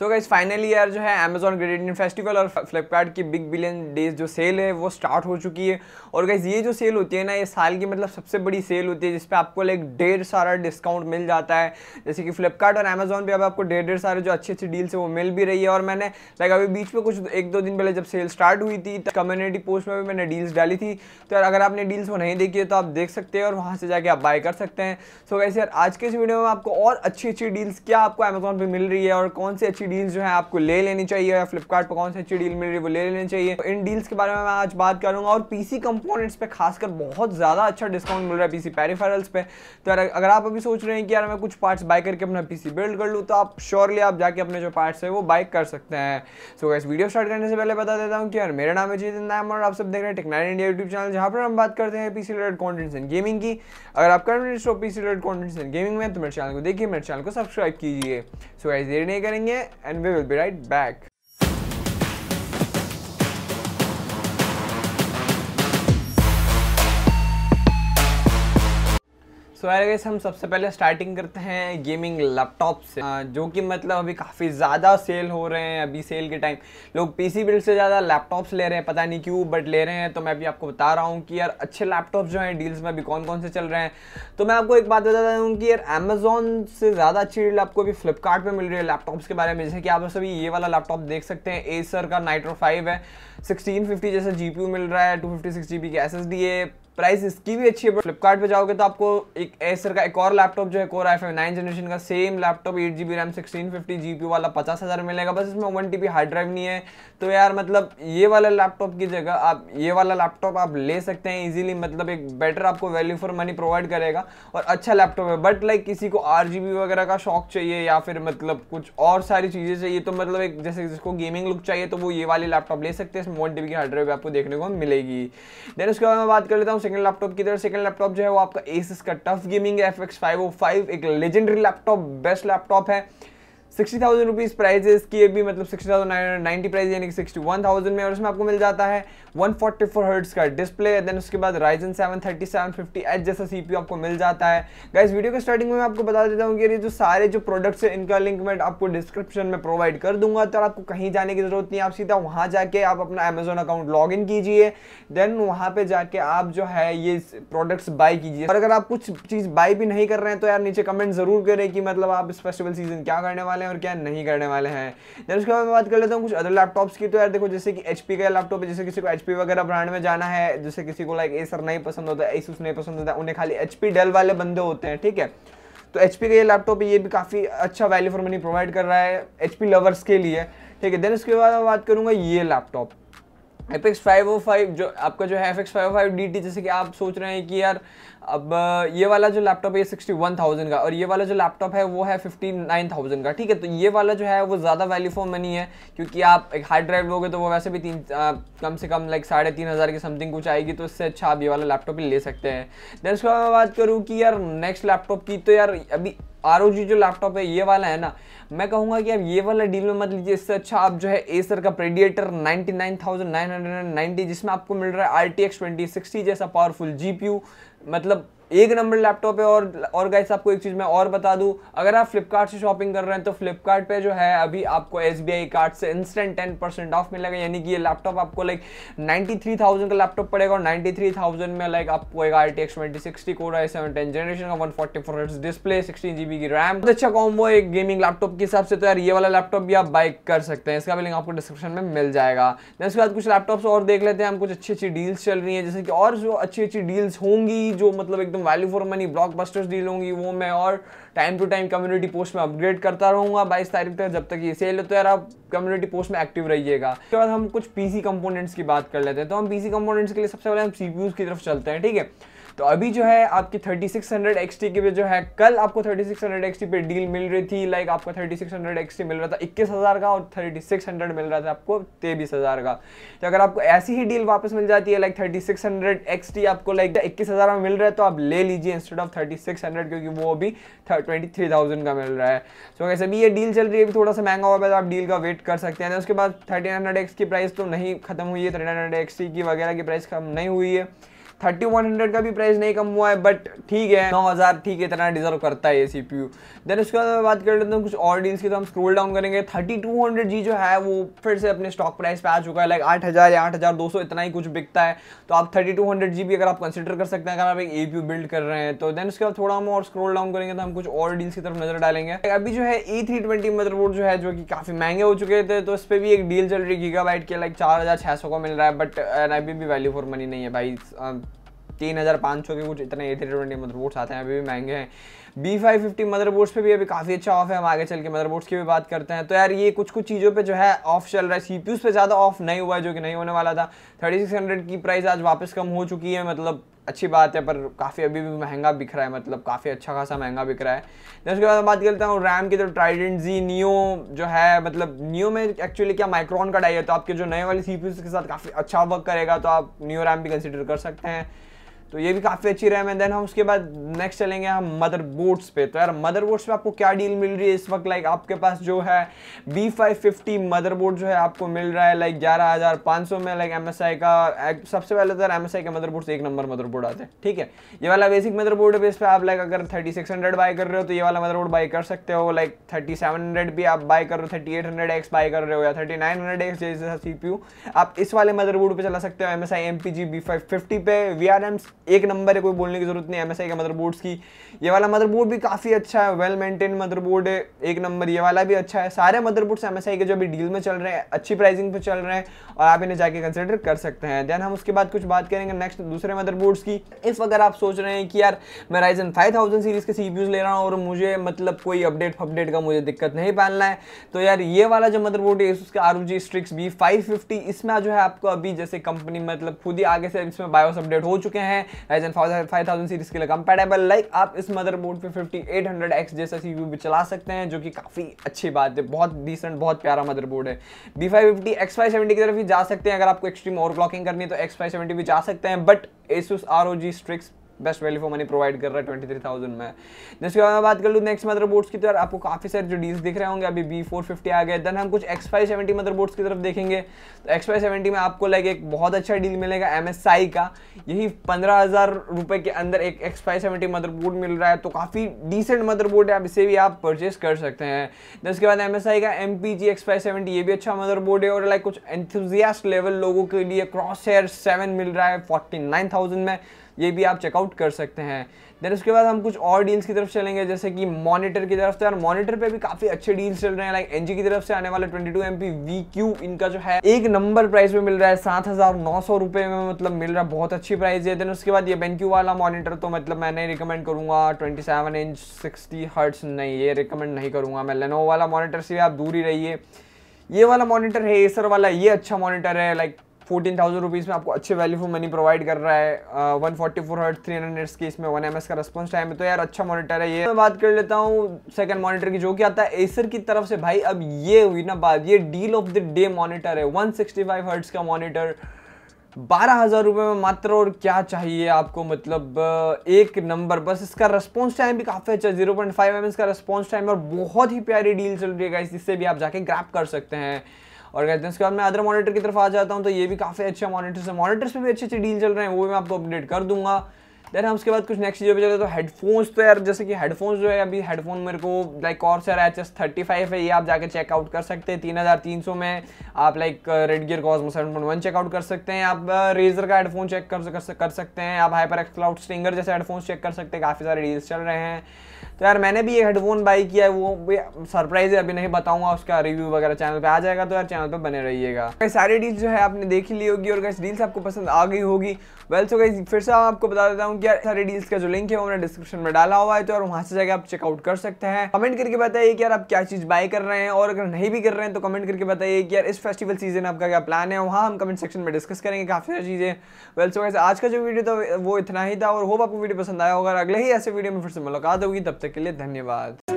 तो guys finally यार जो है अमेजोन ग्रेट इंडियन फेस्टिवल और फ्लिपकार्ट की बिग बिलियन डेज जो सेल है वो स्टार्ट हो चुकी है और गाइज ये जो सेल होती है ना ये साल की मतलब सबसे बड़ी सेल होती है जिसपे आपको लाइक ढेर सारा डिस्काउंट मिल जाता है जैसे कि फ्लिपकार्ट और अमेजॉन पे अब आपको ढेर ढेर सारे जो अच्छी अच्छी डील्स है वो मिल भी रही है और मैंने लाइक अभी बीच में कुछ एक दो दिन पहले जब सेल स्टार्ट हुई थी कम्युनिटी पोस्ट में भी मैंने डील्स डाली थी तो यार अगर आपने डील्स वो नहीं देखी है तो आप देख सकते हैं और वहाँ से जाके आप बाय कर सकते हैं सो गाइज यार आज के इस वीडियो में आपको और अच्छी अच्छी डील्स क्या आपको अमेजोन पर मिल रही है और कौन सी अच्छी अच्छी डील्स जो है आपको ले लेनी चाहिए या फ्लिपकार्ट पर कौन सी अच्छी डील मिल रही है वो ले लेनी चाहिए तो इन डील्स के बारे में मैं आज बात करूंगा और पीसी कंपोनेंट्स पे खासकर बहुत ज़्यादा अच्छा डिस्काउंट मिल रहा है पीसी पेरिफेरल्स पे तो अगर आप अभी सोच रहे हैं कि यार मैं कुछ पार्ट्स बाय करके अपना पीसी बिल्ड कर लूँ तो आप श्योरली आप जाके अपने जो पार्ट्स है वो बाय कर सकते हैं सो so, इस वीडियो स्टार्ट करने से पहले बता देता हूँ कि यार मेरा नाम है चेतन नाम और आप सब देख रहे हैं टेक्नाइन इंडिया यूट्यूब चैनल जहाँ पर हम बात करते हैं PC related contents and gaming की अगर आप करंट इंटरेस्ट हो PC related contents and gaming में तो मेरे चैनल को देखिए मेरे चैनल को सब्सक्राइब कीजिए सो so, गाइस देर नहीं करेंगे and we will be right back. सो यार गैस हम सबसे पहले स्टार्टिंग करते हैं गेमिंग लैपटॉप से जो कि मतलब अभी काफ़ी ज़्यादा सेल हो रहे हैं अभी सेल के टाइम लोग पीसी बिल्ड से ज़्यादा लैपटॉप्स ले रहे हैं पता नहीं क्यों बट ले रहे हैं तो मैं अभी आपको बता रहा हूँ कि यार अच्छे लैपटॉप जो हैं डील्स में अभी कौन कौन से चल रहे हैं तो मैं आपको एक बात बता हूँ कि यार अमेजोन से ज़्यादा अच्छी डील आपको अभी फ्लिपकार्ट मिल रही है लैपटॉप्स के बारे में जैसे कि आप सभी ये वाला लैपटॉप देख सकते हैं एसर का नाइट्रो फाइव है सिक्सटीन फिफ्टी जैसा जी मिल रहा है two fifty six G B की एस एस डी है प्राइस इसकी भी अच्छी है फ्लिपकार्ट जाओगे तो आपको एक एसर का एक और लैपटॉप जो है core i five nine generation का same laptop eight G B RAM sixteen fifty G P वाला पचास हज़ार मिलेगा बस इसमें one T B hard drive नहीं है तो यार मतलब ये वाला लैपटॉप की जगह आप ये वाला लैपटॉप आप ले सकते हैं ईजिली मतलब एक बेटर आपको वैल्यू फॉर मनी प्रोवाइड करेगा और अच्छा लैपटॉप है बट लाइक किसी को आर जी बी वगैरह का शौक चाहिए या फिर मतलब कुछ और सारी चीज़ें चाहिए तो मतलब एक जैसे जिसको गेमिंग लुक चाहिए तो वो ये वाली लैपटॉप ले सकते हैं इसमें वन टी बी की हार्ड ड्राइव आपको देखने को मिलेगी देन उसके बाद मैं बात कर लेता हूँ सेकंड लैपटॉप की तरह सेकंड लैपटॉप जो है वो आपका एसिस का टफ गेमिंग है F X five O five एक लेजेंडरी लैपटॉप बेस्ट लैपटॉप है सिक्सटी थाउजेंड रुपीज़ प्राइज है इसकी भी मतलब sixty thousand nine ninety price यानी कि सिक्सटी वन थाउजेंड में और उसमें आपको मिल जाता है वन फोर्टी फोर हर्ट्स का डिस्प्ले देन उसके बाद Ryzen seven thirty seven fifty H जैसा सी पी आपको मिल जाता है गाइस वीडियो के स्टार्टिंग में मैं आपको बता देता हूँ कि ये जो सारे जो प्रोडक्ट्स हैं इनका लिंक मैं आपको डिस्क्रिप्शन में प्रोवाइड कर दूंगा तो आपको कहीं जाने की ज़रूरत नहीं आप सीधा वहाँ जाके आप अपना अमेजोन अकाउंट लॉग इन कीजिए देन वहाँ पर जाके आप जो है ये प्रोडक्ट्स बाई कीजिए और अगर आप कुछ चीज़ बाई भी नहीं कर रहे हैं तो यार नीचे कमेंट ज़रूर करें कि मतलब आप इस फेस्टिवल सीजन क्या करने वाले हैं और क्या नहीं करने वाले हैं देन उसके बाद मैं बात कर लेता हूँ कुछ अदर लैपटॉप्स की तो यार देखो जैसे कि एच का लैपटॉप है जैसे किसी को एच वगैरह ब्रांड में जाना है जैसे किसी को लाइक एसर नहीं पसंद होता है एसूस नहीं पसंद होता उन्हें खाली एच डेल वाले बंदे होते हैं ठीक है तो एच का ये लैपटॉप ये भी काफ़ी अच्छा वैल्यू फॉर मनी प्रोवाइड कर रहा है एच लवर्स के लिए ठीक है देन उसके बाद मैं बात करूँगा ये laptop F X five O five जो आपका जो है F X five O five D T जैसे कि आप सोच रहे हैं कि यार अब ये वाला जो लैपटॉप है ये सिक्सटी वन थाउजेंड का और ये वाला जो लैपटॉप है वो है फिफ्टी नाइन थाउजेंड का ठीक है तो ये वाला जो है वो ज़्यादा वैल्यू फॉर मनी है क्योंकि आप एक हार्ड ड्राइव लोगे तो वो वैसे भी तीन आ, कम से कम लाइक साढ़े तीन हज़ार की समथिंग कुछ आएगी तो इससे अच्छा आप ये वाला लैपटॉप ही ले सकते हैं दैन उसके बाद मैं बात करूँ कि यार नेक्स्ट लैपटॉप की तो यार अभी आर जो लैपटॉप है ये वाला है ना मैं कहूँगा कि आप ये वाला डील में मत लीजिए इससे अच्छा आप जो है एसर का प्रेडिएटर 99,990 जिसमें आपको मिल रहा है R T X twenty sixty जैसा पावरफुल जी मतलब एक नंबर लैपटॉप है और और गाइस आपको एक चीज़ मैं और बता दूं अगर आप फ्लिपकार्ट से शॉपिंग कर रहे हैं तो फ्लिपकार्ट पे जो है अभी आपको एस कार्ड से इंस्टेंट टेन परसेंट ऑफ मिलेगा यानी कि ये लैपटॉप आपको लाइक नाइन्टी थ्री थाउजेंड का लैपटॉप पड़ेगा और नाइन्टी थ्री थाउजेंड में लाइक आपको एक R T X twenty sixty core i seven ten generation का one forty four display sixteen GB की रैम बहुत अच्छा कॉम्बो एक गेमिंग लैपटॉप के हिसाब से तो यार ये वाला लैपटॉप भी आप बाइक कर सकते हैं इसका भी लिंक आपको डिस्क्रिप्शन में मिल जाएगा उसके बाद कुछ लैपटॉप और देख लेते हैं हम कुछ अच्छी अच्छी डील्स चल रही है जैसे कि और जो अच्छी अच्छी डील्स होंगी जो मतलब एकदम value for money blockbusters deal होंगी वो मैं और time to time community post में अपग्रेड करता रहूंगा बाईस तारीख तक जब तक ये सेल हो तो यार आप कम्युनिटी पोस्ट में एक्टिव रहिएगा उसके बाद हम कुछ पीसी कंपोनेंट्स की बात कर लेते हैं तो हम पीसी कंपोनेंट्स के लिए सबसे पहले हम सीपीयूज की तरफ चलते हैं ठीक है तो अभी जो है आपकी 3600 XT के पे जो है कल आपको 3600 XT पे डील मिल रही थी लाइक आपको 3600 XT मिल रहा था हजार का और 3600 मिल रहा था आपको हज़ार का तो अगर आपको ऐसी ही डील वापस मिल जाती है लाइक 3600 XT आपको लाइक हजार में मिल रहा है तो आप ले लीजिए इंस्टेड ऑफ थर्टी क्योंकि वो अभी ट्वेंटी का मिल रहा है सो वैसे भी ये डील चल रही है थोड़ा सा महंगा हुआ है तो आप डील का वेट कर सकते हैं उसके बाद थर्टी हंड्रेड की प्राइस तो नहीं खत्म हुई है थर्टी हंड्रेड की वगैरह की प्राइस कम नहीं हुई है थर्टी वन हंड्रेड का भी प्राइस नहीं कम हुआ है बट ठीक है नौ हज़ार ठीक है इतना डिजर्व करता है ये सी पी यू देन उसके बाद बात कर लेते हैं कुछ और डील्स की तो हम स्क्रोल डाउन करेंगे थर्टी टू हंड्रेड जी जो है वो फिर से अपने स्टॉक प्राइस पे आ चुका है लाइक आठ हज़ार या आठ हज़ार दो सौ इतना ही कुछ बिकता है तो आप थर्टी टू हंड्रेड जी भी अगर आप कंसिडर कर सकते हैं अगर आप एक ए पी यू बिल्ड कर रहे हैं तो देन उसके बाद थोड़ा हम और स्क्रोल डाउन करेंगे तो हम कुछ और डील्स की तरफ नजर डालेंगे अभी जो है ए थ्री ट्वेंटी बोर्ड जो है जो कि काफ़ी महंगे हो चुके थे तो इस पर भी एक डील चल रही गीगा बाइट के लाइक चार हज़ार छः सौ का मिल रहा है बट अभी uh, भी वैल्यू फॉर मनी नहीं है भाई तीन हज़ार पाँच सौ के कुछ इतने ए थ्री ट्वेंटी मदरबोर्ड्स आते हैं अभी भी महंगे हैं बी फाइव फिफ्टी मदरबोर्ड्स पे भी अभी काफ़ी अच्छा ऑफ है हम आगे चल के मदरबोर्ड्स की भी बात करते हैं तो यार ये कुछ कुछ चीज़ों पे जो है ऑफ चल रहा है सी पे ज़्यादा ऑफ नहीं हुआ है जो कि नहीं होने वाला था थर्टी सिक्स हंड्रेड की प्राइस आज वापस कम हो चुकी है मतलब अच्छी बात है पर काफ़ी अभी भी महंगा बिक रहा है मतलब काफ़ी अच्छा खासा महंगा बिक रहा है देन उसके बाद बात करता हूँ रैम की तो ट्राइडेंट जी नियो जो है मतलब नियो में एक्चुअली क्या माइक्रोन का डाई है तो आपके जो नए वाले सी के साथ काफ़ी अच्छा वर्क करेगा तो आप नियो रैम भी कंसिडर कर सकते हैं तो ये भी काफ़ी अच्छी रैम है देन हम उसके बाद नेक्स्ट चलेंगे हम मदर बोर्ड्स पे तो यार मदर बोर्ड्स पे आपको क्या डील मिल रही है इस वक्त लाइक आपके पास जो है B five fifty motherboard जो है आपको मिल रहा है लाइक ग्यारह हज़ार पाँच सौ में लाइक एम एस आई का सबसे पहले तो एम एस आई के मदर बोर्ड एक नंबर मदर बोर्ड आते हैं ठीक है ये वाला बेसिक मदर बोर्ड है इस पर आप लाइक अगर थर्टी सिक्स हंड्रेड बाय कर रहे हो तो ये वाला मदर बोर्ड बाई कर सकते हो लाइक थर्टी सेवन हंड्रेड भी आप बाई कर रहे हो thirty eight hundred X buy कर रहे हो या थर्टी नाइन हंड्रेड एक्स जैसे सी पी यू आप इस वाले मदर बोर्ड पर चला सकते हो M S I M P G B five fifty पे वी आर एम एक नंबर है कोई बोलने की जरूरत नहीं एम एस आई का मदरबोर्ड्स की ये वाला मदरबोर्ड भी काफ़ी अच्छा है वेल मेंटेन मदरबोर्ड है एक नंबर ये वाला भी अच्छा है सारे मदरबोर्ड्स एम एस आई के जो अभी डील में चल रहे हैं अच्छी प्राइसिंग पर चल रहे हैं और आप इन्हें जाके कंसिडर कर सकते हैं देन हम उसके बाद कुछ बात करेंगे नेक्स्ट दूसरे मदरबोर्ड्स की इफ़ अगर आप सोच रहे हैं कि यार मैं राइजन फाइव थाउजेंड सीरीज़ के सी ले रहा हूँ और मुझे मतलब कोई अपडेट अपडेट का मुझे दिक्कत नहीं पालना है तो यार ये वाला जो मदरबोर्ड है उसका R G Strix B five fifty इसमें जो है आपको अभी जैसे कंपनी मतलब खुद ही आगे से इसमें बायोस अपडेट हो चुके हैं राइजन फाइव थाउजेंड सीरीज के लिए कंपेटेबल लाइक आप इस मदरबोर्ड पे फिफ्टी एट हंड्रेड एक्स जैसा सी भी चला सकते हैं जो कि काफ़ी अच्छी बात है बहुत डिसेंट बहुत प्यारा मदरबोर्ड है B five fifty X five seventy की तरफ भी जा सकते हैं अगर आपको एक्सट्रीम ओवर क्लॉकिंग करनी है तो एक्स फाइव सेवेंटी भी जा सकते हैं but Asus R O G Strix best value for money provide कर रहा है ट्वेंटी थ्री थाउजेंड में जिसके बाद मैं बात कर लूँ नेक्स्ट मदर बोर्ड्स की तरफ तो आपको काफ़ी सारे जो डील्स दिख रहे होंगे अभी बी फोर फिफ्टी आ गए देन हम कुछ X five seventy motherboards की तरफ देखेंगे तो एक्स फाइव सेवेंटी में आपको लाइक एक बहुत अच्छा डील मिलेगा एम एस आई का यही पंद्रह हज़ार रुपये के अंदर एक X five seventy motherboard मिल रहा है तो काफ़ी डिसेंट मदर बोर्ड है आप इसे भी आप परचेज कर सकते हैं जिसके उसके बाद एम एस आई का M P G X five seventy ये भी अच्छा मदर बोर्ड है और लाइक कुछ एंथुजियास्ट लेवल लोगों के लिए क्रॉस हेयर सेवन मिल रहा है फोर्टी नाइन थाउजेंड में ये भी आप चेकआउट कर सकते हैं देन उसके बाद हम कुछ और डील्स की तरफ चलेंगे जैसे कि मॉनिटर की तरफ से और मॉनिटर पे भी काफ़ी अच्छे डील्स चल रहे हैं लाइक एनजी की तरफ से आने वाले 22 एमपी वीक्यू इनका जो है एक नंबर प्राइस में मिल रहा है सात हज़ार नौ सौ रुपए में मतलब मिल रहा है बहुत अच्छी प्राइस है देन उसके बाद ये बेनक्यू वाला मॉनिटर तो मतलब मैं नहीं रिकमेंड करूंगा twenty seven inch sixty hertz नहीं ये रिकमेंड नहीं करूंगा मैं लेनोवो वाला मॉनिटर से आप दूर ही रहिए ये वाला मॉनिटर है एसर वाला ये अच्छा मॉनिटर है लाइक फोर्टीन थाउजेंड रुपीज़ में आपको अच्छे वैल्यू फॉर मनी प्रोवाइड कर रहा है one forty four hertz three hundred की इसमें वन एम का रेस्पॉन्स टाइम है तो यार अच्छा मॉनिटर है ये मैं बात कर लेता हूँ सेकंड मॉनिटर की जो कि आता है एसर की तरफ से भाई अब ये हुई ना बात ये deal of the day monitor है वन सिक्सटी फाइव हर्ट्स का मॉनिटर बारह हज़ार रुपये में मात्र और क्या चाहिए आपको मतलब एक नंबर बस इसका रेस्पॉन्स टाइम भी काफ़ी अच्छा जीरो पॉइंट फाइव एम का रेस्पॉन्स टाइम और बहुत ही प्यारी डील चल रही है इससे भी आप जाके ग्रैप कर सकते हैं और कहते हैं उसके बाद मैं अदर मॉनिटर की तरफ आ जाता हूँ तो ये भी काफ़ी अच्छा मॉनिटर्स है मॉनिटर्स पे भी अच्छे अच्छे डील चल रहे हैं वो भी मैं आपको अपडेट कर दूंगा देन हम उसके बाद कुछ नेक्स्ट चीज़ों पे चलते तो हेडफोन्स तो यार जैसे कि हेडफोन्स जो है अभी हेडफोन मेरे को like sir H S thirty five है ये आप जाके चेकआउट कर सकते हैं तीन हज़ार तीन सौ में आप like Red Gear Cosmo seven point one check out कर सकते हैं आप रेजर uh, का हेडफोन चेक कर, कर, सकते हैं आप हाइपर एक्स क्लाउड स्टिंगर जैसे हेडफोन्स चेक कर सकते हैं काफ़ी सारे डील्स चल रहे हैं तो यार मैंने भी ये हेडफोन बाई किया है वो सरप्राइज है अभी नहीं बताऊंगा उसका रिव्यू वगैरह चैनल पे आ जाएगा तो यार चैनल पे बने रहिएगा सारी डील्स जो है आपने देख ली होगी और कैसे डील्स आपको पसंद आ गई होगी वेल सो गई फिर से आपको बता देता हूँ हूँ कि सारे डील्स का जो लिंक है वो मैंने डिस्क्रिप्शन में डाला हुआ है तो और वहाँ से जाकर आप चेकआउट कर सकते हैं कमेंट करके बताइए कि यार आप क्या चीज़ बाय कर रहे हैं और अगर नहीं भी कर रहे हैं तो कमेंट करके बताइए कि यार इस फेस्टिवल सीजन आपका क्या प्लान है वहाँ हम कमेंट सेक्शन में डिस्कस करेंगे काफ़ी सारी चीज़ें वेल सो वैसे आज का जो वीडियो था वो इतना ही था और होप आपको वीडियो पसंद आया होगा अगले ही ऐसे वीडियो में फिर से मुलाकात होगी तब तक के लिए धन्यवाद